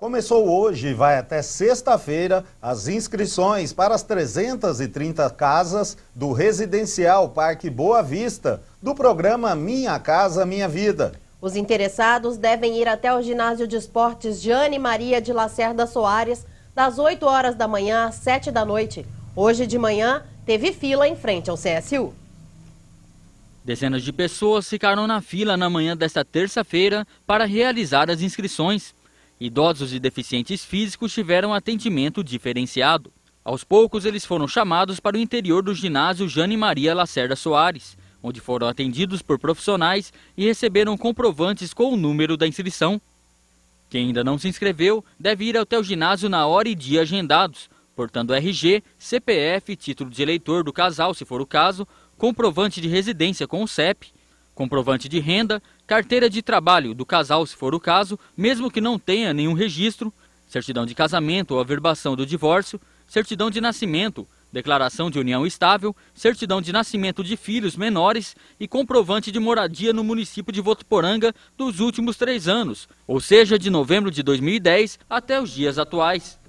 Começou hoje e vai até sexta-feira as inscrições para as 330 casas do Residencial Parque Boa Vista, do programa Minha Casa Minha Vida. Os interessados devem ir até o ginásio de esportes Jane Maria de Lacerda Soares, das 8 horas da manhã às 7 da noite. Hoje de manhã, teve fila em frente ao CSU. Dezenas de pessoas ficaram na fila na manhã desta terça-feira para realizar as inscrições. Idosos e deficientes físicos tiveram atendimento diferenciado. Aos poucos, eles foram chamados para o interior do ginásio Jane Maria Lacerda Soares, onde foram atendidos por profissionais e receberam comprovantes com o número da inscrição. Quem ainda não se inscreveu deve ir até o ginásio na hora e dia agendados, portando RG, CPF, título de eleitor do casal, se for o caso, comprovante de residência com o CEP, comprovante de renda, carteira de trabalho do casal, se for o caso, mesmo que não tenha nenhum registro, certidão de casamento ou averbação do divórcio, certidão de nascimento, declaração de união estável, certidão de nascimento de filhos menores e comprovante de moradia no município de Votuporanga dos últimos três anos, ou seja, de novembro de 2010 até os dias atuais.